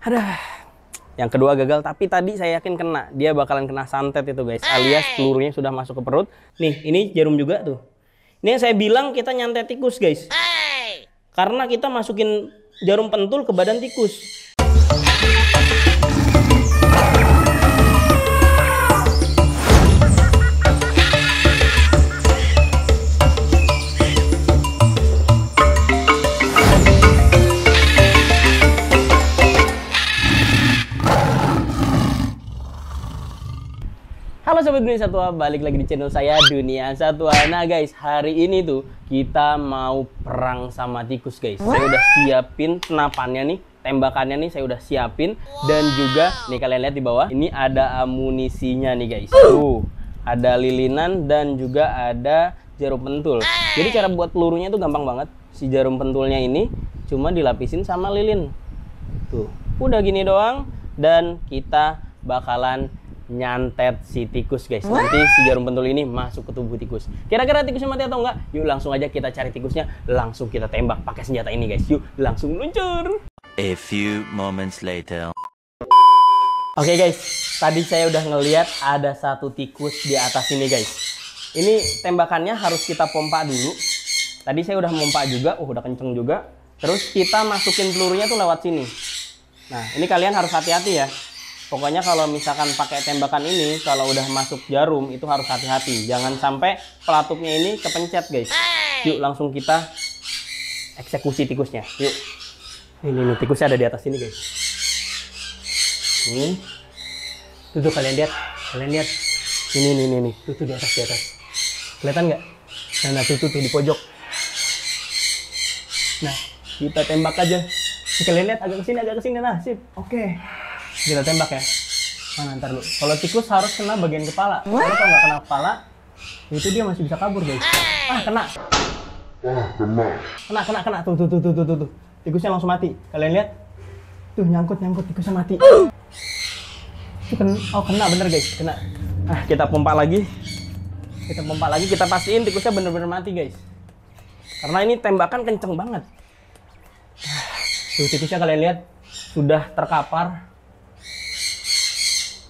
Ada. Yang kedua gagal, tapi tadi saya yakin kena. Dia bakalan kena santet itu guys, alias pelurunya sudah masuk ke perut. Nih, ini jarum juga tuh. Ini yang saya bilang kita nyantet tikus guys. Karena kita masukin jarum pentul ke badan tikus. sobat dunia satwa, balik lagi di channel saya Dunia Satwa. Nah guys, hari ini tuh kita mau perang sama tikus guys. Saya udah siapin senapannya nih, tembakannya nih saya udah siapin dan juga nih kalian lihat di bawah ini ada amunisinya nih guys. Tuh, ada lilinan dan juga ada jarum pentul. Jadi cara buat pelurunya tuh gampang banget. Si jarum pentulnya ini cuma dilapisin sama lilin. Tuh, udah gini doang dan kita bakalan nyantet si tikus guys. What? Nanti si jarum pentul ini masuk ke tubuh tikus. Kira-kira tikusnya mati atau enggak? Yuk langsung aja kita cari tikusnya, langsung kita tembak pakai senjata ini guys. Yuk langsung luncur. A few moments later. Oke okay guys, tadi saya udah ngeliat ada satu tikus di atas ini guys. Ini tembakannya harus kita pompa dulu. Tadi saya udah pompa juga, uh udah kenceng juga. Terus kita masukin pelurunya tuh lewat sini. Nah, ini kalian harus hati-hati ya. Pokoknya kalau misalkan pakai tembakan ini, kalau udah masuk jarum itu harus hati-hati. Jangan sampai pelatuknya ini kepencet guys. Yuk langsung kita eksekusi tikusnya. Yuk. Ini nih tikusnya ada di atas sini guys. Ini. Tuh, tuh kalian lihat. Kalian lihat. Ini ini ini, nih. Tuh, tuh di atas di atas. Kelihatan nggak? Nah, nah tuh, tuh tuh di pojok. Nah, kita tembak aja. Kalian lihat agak ke sini, agak ke sini. Nah, sip. Oke. Okay. Kita tembak ya. Mana ntar lu. Kalau tikus harus kena bagian kepala. Kalau nggak kena kepala, itu dia masih bisa kabur guys. Ah kena. Oh, kena. Kena kena kena tuh tuh tuh tuh tuh tuh. Tikusnya langsung mati. Kalian lihat? Tuh nyangkut nyangkut tikusnya mati. Itu kena. Oh kena bener guys kena. Ah kita pompa lagi. Kita pompa lagi. Kita pastiin tikusnya bener-bener mati guys. Karena ini tembakan kenceng banget. Ah, tuh tikusnya kalian lihat sudah terkapar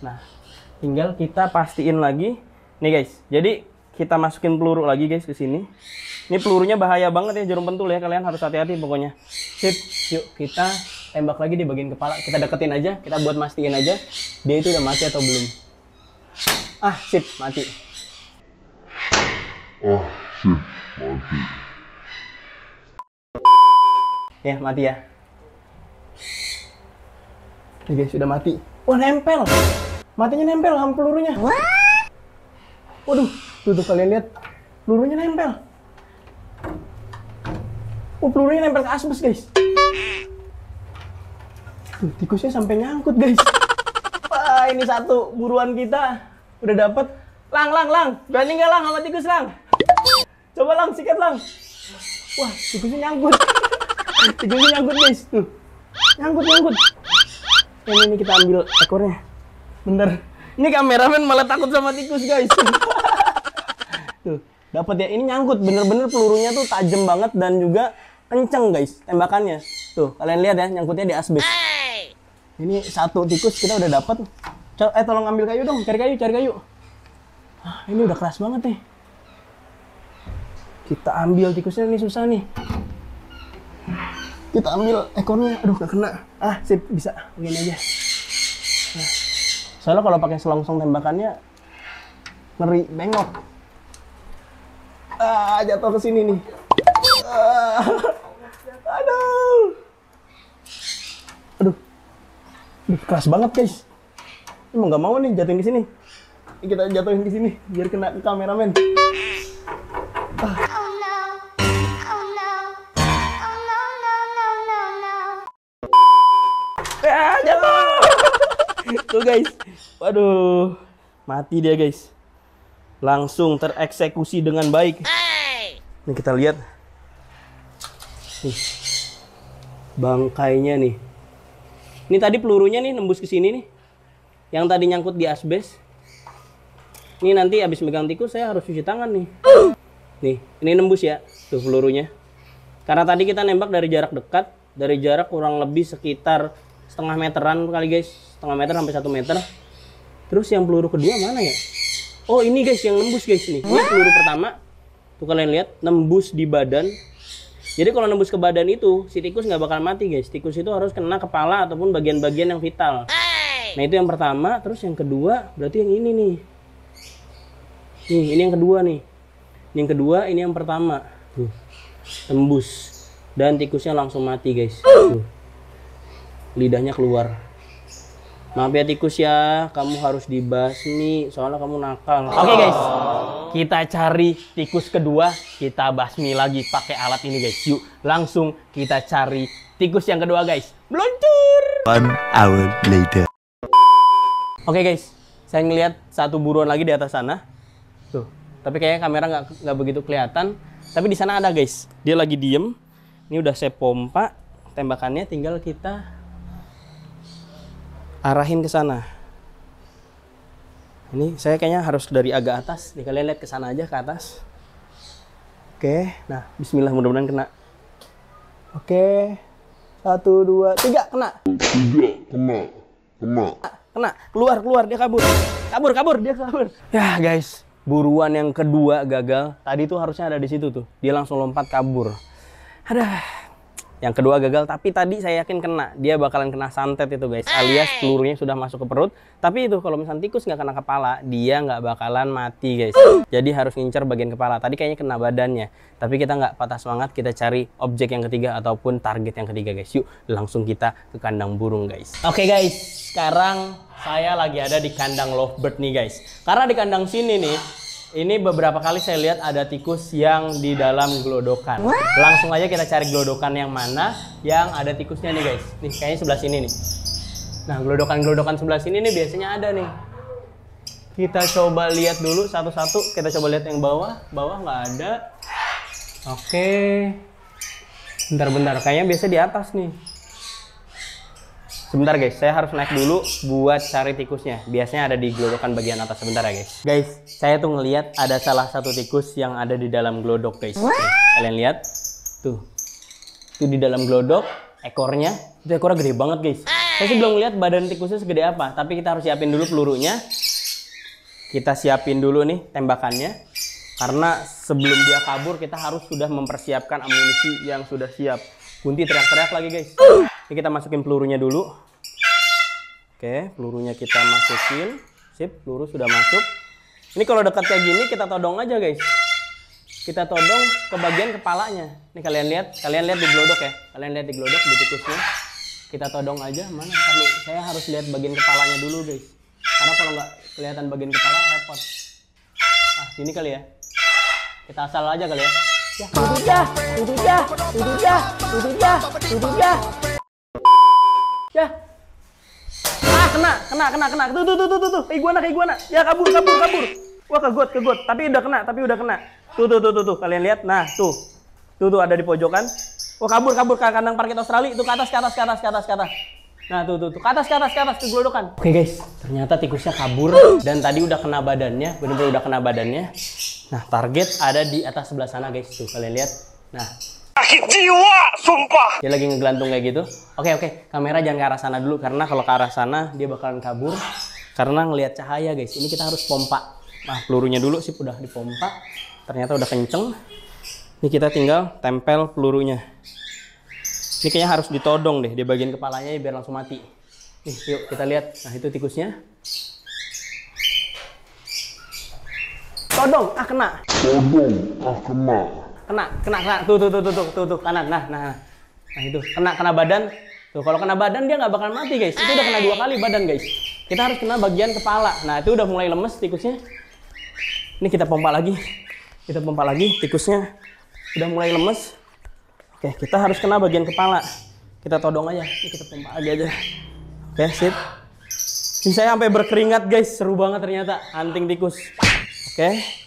Nah, tinggal kita pastiin lagi. Nih guys, jadi kita masukin peluru lagi guys ke sini. Ini pelurunya bahaya banget ya jarum pentul ya kalian harus hati-hati pokoknya. Sip, yuk kita tembak lagi di bagian kepala. Kita deketin aja, kita buat mastiin aja dia itu udah mati atau belum. Ah, sip, mati. Oh, sip, mati. Ya, mati ya. Oke, sudah mati. oh nempel matinya nempel sama pelurunya. Waduh, tuh, tuh kalian lihat. Pelurunya nempel. Oh, pelurunya nempel ke asbes, guys. Tuh, tikusnya sampai nyangkut, guys. Wah, ini satu buruan kita. Udah dapet. Lang, lang, lang. Berani nggak, lang, sama tikus, lang? Coba, lang, sikat, lang. Wah, tikusnya nyangkut. tikusnya nyangkut, guys. Tuh, nyangkut, nyangkut. Ini, ini kita ambil ekornya. Bener. Ini kameramen malah takut sama tikus, guys. tuh, dapat ya. Ini nyangkut, bener-bener pelurunya tuh tajam banget dan juga kenceng, guys, tembakannya. Tuh, kalian lihat ya, nyangkutnya di asbes. Ini satu tikus kita udah dapat. Eh, tolong ambil kayu dong, cari kayu, cari kayu. Ah, ini udah keras banget nih. Kita ambil tikusnya nih susah nih. Kita ambil ekornya. Aduh, gak kena. Ah, sip, bisa. Begini aja soalnya kalau pakai selongsong tembakannya ngeri bengok ah jatuh ke sini nih ah, aduh aduh aduh keras banget guys emang nggak mau nih jatuhin di sini kita jatuhin di sini biar kena ke kameramen tuh guys. Waduh, mati dia guys. Langsung tereksekusi dengan baik. Ini kita lihat. Nih. Bangkainya nih. Ini tadi pelurunya nih nembus ke sini nih. Yang tadi nyangkut di asbes. Ini nanti habis megang tikus saya harus cuci tangan nih. Nih, ini nembus ya. Tuh pelurunya. Karena tadi kita nembak dari jarak dekat, dari jarak kurang lebih sekitar setengah meteran kali guys setengah meter sampai satu meter terus yang peluru kedua mana ya oh ini guys yang nembus guys ini ini peluru pertama tuh kalian lihat nembus di badan jadi kalau nembus ke badan itu si tikus nggak bakal mati guys tikus itu harus kena kepala ataupun bagian-bagian yang vital nah itu yang pertama terus yang kedua berarti yang ini nih nih ini yang kedua nih ini yang kedua ini yang pertama tuh tembus dan tikusnya langsung mati guys tuh lidahnya keluar maaf ya tikus ya kamu harus dibasmi soalnya kamu nakal oke okay, guys kita cari tikus kedua kita basmi lagi pakai alat ini guys yuk langsung kita cari tikus yang kedua guys meluncur one hour later oke okay, guys saya ngelihat satu buruan lagi di atas sana tuh tapi kayaknya kamera nggak nggak begitu kelihatan tapi di sana ada guys dia lagi diem ini udah saya pompa tembakannya tinggal kita arahin ke sana. Ini saya kayaknya harus dari agak atas. Nih kalian lihat ke sana aja ke atas. Oke, nah Bismillah mudah-mudahan kena. Oke, satu dua tiga kena. Tiga kena, kena. Kena, keluar keluar dia kabur, kabur kabur dia kabur. Ya guys, buruan yang kedua gagal. Tadi tuh harusnya ada di situ tuh. Dia langsung lompat kabur. Ada. Yang kedua gagal, tapi tadi saya yakin kena. Dia bakalan kena santet itu guys, alias pelurunya sudah masuk ke perut. Tapi itu kalau misalnya tikus nggak kena kepala, dia nggak bakalan mati guys. Jadi harus ngincer bagian kepala. Tadi kayaknya kena badannya, tapi kita nggak patah semangat, kita cari objek yang ketiga ataupun target yang ketiga guys. Yuk langsung kita ke kandang burung guys. Oke okay, guys, sekarang saya lagi ada di kandang lovebird nih guys. Karena di kandang sini nih, ini beberapa kali saya lihat ada tikus yang di dalam gelodokan. Langsung aja kita cari gelodokan yang mana yang ada tikusnya nih guys. Nih kayaknya sebelah sini nih. Nah gelodokan-gelodokan sebelah sini nih biasanya ada nih. Kita coba lihat dulu satu-satu. Kita coba lihat yang bawah. Bawah nggak ada. Oke. Bentar-bentar. Kayaknya biasa di atas nih. Sebentar guys, saya harus naik dulu buat cari tikusnya. Biasanya ada di gelodokan bagian atas. Sebentar ya guys. Guys, saya tuh ngeliat ada salah satu tikus yang ada di dalam gelodok guys. Tuh, kalian lihat. Tuh. itu di dalam gelodok, ekornya. Itu ekornya gede banget guys. Saya sih belum lihat badan tikusnya segede apa. Tapi kita harus siapin dulu pelurunya. Kita siapin dulu nih tembakannya karena sebelum dia kabur kita harus sudah mempersiapkan amunisi yang sudah siap Kunti teriak-teriak lagi guys ini kita masukin pelurunya dulu. Oke, pelurunya kita masukin. Sip, peluru sudah masuk. Ini kalau dekat kayak gini kita todong aja guys. Kita todong ke bagian kepalanya. ini kalian lihat, kalian lihat di glodok ya. Kalian lihat di glodok di tikusnya. Kita todong aja mana? Karena saya harus lihat bagian kepalanya dulu guys. Karena kalau nggak kelihatan bagian kepala repot. Ah, sini kali ya. Kita asal aja kali ya. Ya, itu dia, itu dia, itu dia, itu ya. dia. kena, kena, kena, kena. Tuh, tuh, tuh, tuh, tuh, tuh. Iguana, iguana. Ya kabur, kabur, kabur. Wah, kegot, kegot. Tapi udah kena, tapi udah kena. Tuh, tuh, tuh, tuh, tuh. Kalian lihat. Nah, tuh. Tuh, tuh ada di pojokan. Wah, oh, kabur, kabur ke kandang parkir Australia. itu ke atas, ke atas, ke atas, ke atas, ke atas. Nah, tuh, tuh, tuh. Ke atas, ke atas, ke atas, ke gelodokan. Oke, guys. Ternyata tikusnya kabur dan tadi udah kena badannya, bener-bener udah kena badannya. Nah, target ada di atas sebelah sana, guys. Tuh, kalian lihat. Nah, sakit jiwa, sumpah. Dia lagi ngegelantung kayak gitu. Oke, oke. Kamera jangan ke arah sana dulu karena kalau ke arah sana dia bakalan kabur karena ngelihat cahaya, guys. Ini kita harus pompa. Nah, pelurunya dulu sih udah dipompa. Ternyata udah kenceng. Ini kita tinggal tempel pelurunya. Ini kayaknya harus ditodong deh di bagian kepalanya biar langsung mati. Nih, yuk kita lihat. Nah, itu tikusnya. Todong, ah kena. Todong, ah kena kena kena kena tuh tuh tuh tuh tuh tuh, tuh kanan nah nah nah itu kena kena badan tuh kalau kena badan dia nggak bakal mati guys itu udah kena dua kali badan guys kita harus kena bagian kepala nah itu udah mulai lemes tikusnya ini kita pompa lagi kita pompa lagi tikusnya udah mulai lemes oke kita harus kena bagian kepala kita todong aja ini kita pompa aja aja oke sip ini saya sampai berkeringat guys seru banget ternyata anting tikus oke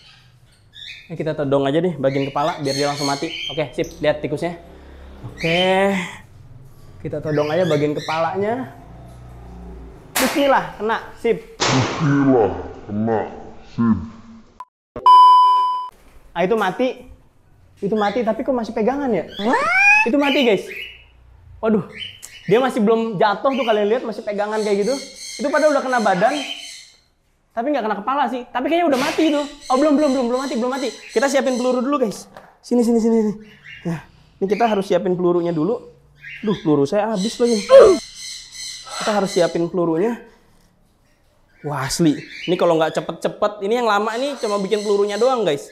kita todong aja deh bagian kepala biar dia langsung mati. Oke, sip. Lihat tikusnya. Oke. Kita todong aja bagian kepalanya. Bismillah, kena. Sip. Bismillah, kena. Sip. Ah, itu mati. Itu mati, tapi kok masih pegangan ya? Itu mati, guys. Waduh. Dia masih belum jatuh tuh kalian lihat masih pegangan kayak gitu. Itu padahal udah kena badan, tapi nggak kena kepala sih. Tapi kayaknya udah mati itu. Oh belum belum belum belum mati belum mati. Kita siapin peluru dulu guys. Sini sini sini sini. Nah, ini kita harus siapin pelurunya dulu. Duh peluru saya habis lagi. Kita harus siapin pelurunya. Wah asli. Ini kalau nggak cepet-cepet, ini yang lama ini cuma bikin pelurunya doang guys.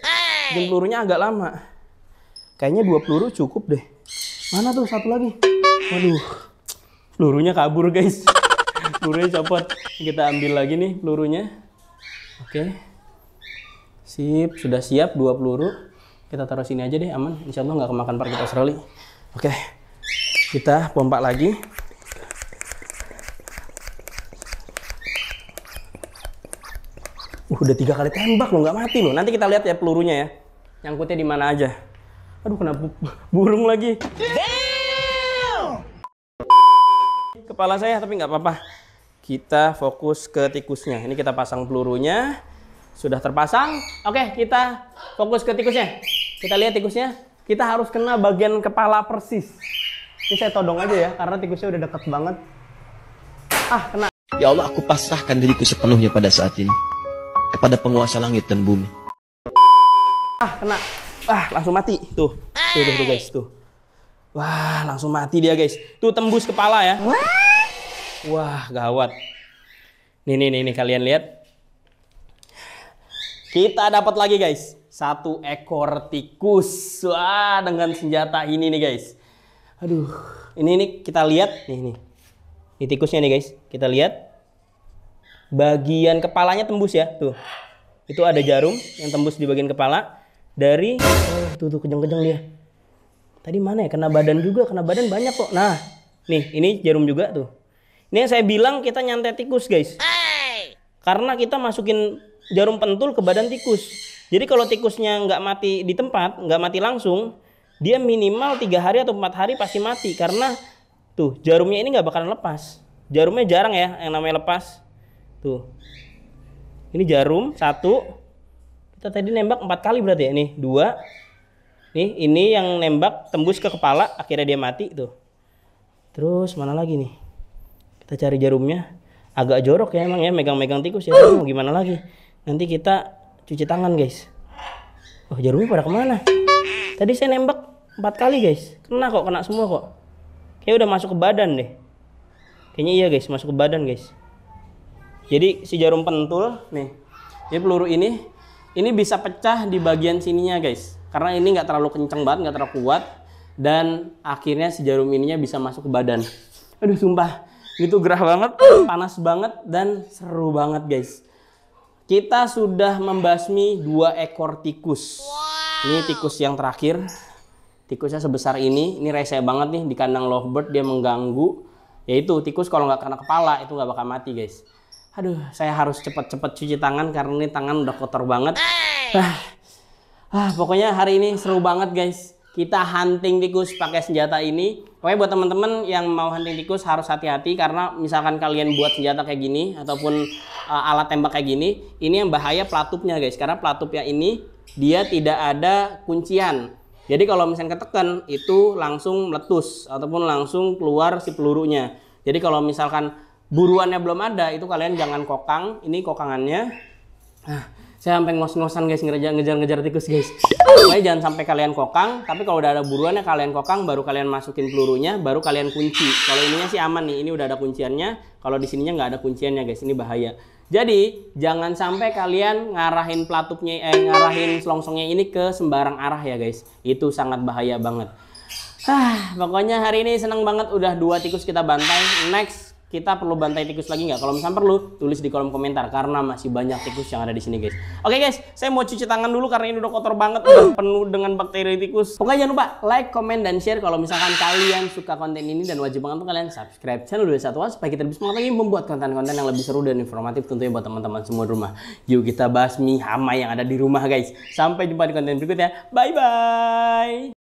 Bikin pelurunya agak lama. Kayaknya dua peluru cukup deh. Mana tuh satu lagi? Waduh, pelurunya kabur guys. Pelurunya copot. Kita ambil lagi nih pelurunya. Oke. Sip, sudah siap dua peluru. Kita taruh sini aja deh, aman. Insya Allah nggak kemakan parkir Australia. Oke, kita pompa lagi. Uh, udah tiga kali tembak loh, nggak mati loh. Nanti kita lihat ya pelurunya ya. Nyangkutnya di mana aja. Aduh, kena bu burung lagi. Damn! Kepala saya tapi nggak apa-apa kita fokus ke tikusnya. Ini kita pasang pelurunya. Sudah terpasang. Oke, kita fokus ke tikusnya. Kita lihat tikusnya. Kita harus kena bagian kepala persis. Ini saya todong aja ya, karena tikusnya udah deket banget. Ah, kena. Ya Allah, aku pasrahkan diriku sepenuhnya pada saat ini. Kepada penguasa langit dan bumi. Ah, kena. Ah, langsung mati. Tuh, tuh, tuh, tuh guys. Tuh. Wah, langsung mati dia guys. Tuh tembus kepala ya. Wah. Wah, gawat. Nih, nih, nih, nih kalian lihat. Kita dapat lagi guys. Satu ekor tikus. Wah, dengan senjata ini nih guys. Aduh, ini nih kita lihat nih nih. Ini tikusnya nih guys. Kita lihat bagian kepalanya tembus ya, tuh. Itu ada jarum yang tembus di bagian kepala dari oh, tuh tuh kejang-kejang dia. Tadi mana ya? Kena badan juga, kena badan banyak kok. Nah, nih ini jarum juga tuh ini yang saya bilang kita nyantai tikus guys. Hey. Karena kita masukin jarum pentul ke badan tikus. Jadi kalau tikusnya nggak mati di tempat, nggak mati langsung, dia minimal tiga hari atau empat hari pasti mati karena tuh jarumnya ini nggak bakalan lepas. Jarumnya jarang ya yang namanya lepas. Tuh. Ini jarum satu. Kita tadi nembak empat kali berarti ya. Nih dua. Nih ini yang nembak tembus ke kepala akhirnya dia mati tuh. Terus mana lagi nih? kita cari jarumnya agak jorok ya emang ya megang-megang tikus ya mau gimana lagi nanti kita cuci tangan guys oh jarumnya pada kemana tadi saya nembak empat kali guys kena kok kena semua kok kayak udah masuk ke badan deh kayaknya iya guys masuk ke badan guys jadi si jarum pentul nih Ya peluru ini ini bisa pecah di bagian sininya guys karena ini nggak terlalu kenceng banget nggak terlalu kuat dan akhirnya si jarum ininya bisa masuk ke badan aduh sumpah itu gerah banget, panas banget dan seru banget guys. Kita sudah membasmi dua ekor tikus. Wow. Ini tikus yang terakhir. Tikusnya sebesar ini, ini rese banget nih di kandang lovebird dia mengganggu. Yaitu tikus kalau nggak kena kepala itu nggak bakal mati guys. Aduh, saya harus cepet-cepet cuci tangan karena ini tangan udah kotor banget. Hey. Ah, ah pokoknya hari ini seru banget guys kita hunting tikus pakai senjata ini. Pokoknya buat teman-teman yang mau hunting tikus harus hati-hati karena misalkan kalian buat senjata kayak gini ataupun uh, alat tembak kayak gini, ini yang bahaya pelatupnya guys. Karena pelatupnya ini dia tidak ada kuncian. Jadi kalau misalnya ketekan itu langsung meletus ataupun langsung keluar si pelurunya. Jadi kalau misalkan buruannya belum ada itu kalian jangan kokang. Ini kokangannya. Nah, saya sampai ngos-ngosan guys ngejar-ngejar tikus guys pokoknya jangan sampai kalian kokang tapi kalau udah ada buruan ya kalian kokang baru kalian masukin pelurunya baru kalian kunci kalau ininya sih aman nih ini udah ada kunciannya kalau di sininya nggak ada kunciannya guys ini bahaya jadi jangan sampai kalian ngarahin pelatupnya eh ngarahin selongsongnya ini ke sembarang arah ya guys itu sangat bahaya banget Ah, pokoknya hari ini seneng banget udah dua tikus kita bantai. Next kita perlu bantai tikus lagi nggak? Kalau misalnya perlu, tulis di kolom komentar karena masih banyak tikus yang ada di sini, guys. Oke, okay, guys, saya mau cuci tangan dulu karena ini udah kotor banget, udah penuh dengan bakteri tikus. Pokoknya jangan lupa like, comment, dan share kalau misalkan kalian suka konten ini dan wajib banget kalian subscribe channel 21 supaya kita bisa lagi membuat konten-konten yang lebih seru dan informatif tentunya buat teman-teman semua di rumah. Yuk kita bahas mie hama yang ada di rumah, guys. Sampai jumpa di konten berikutnya. Bye bye.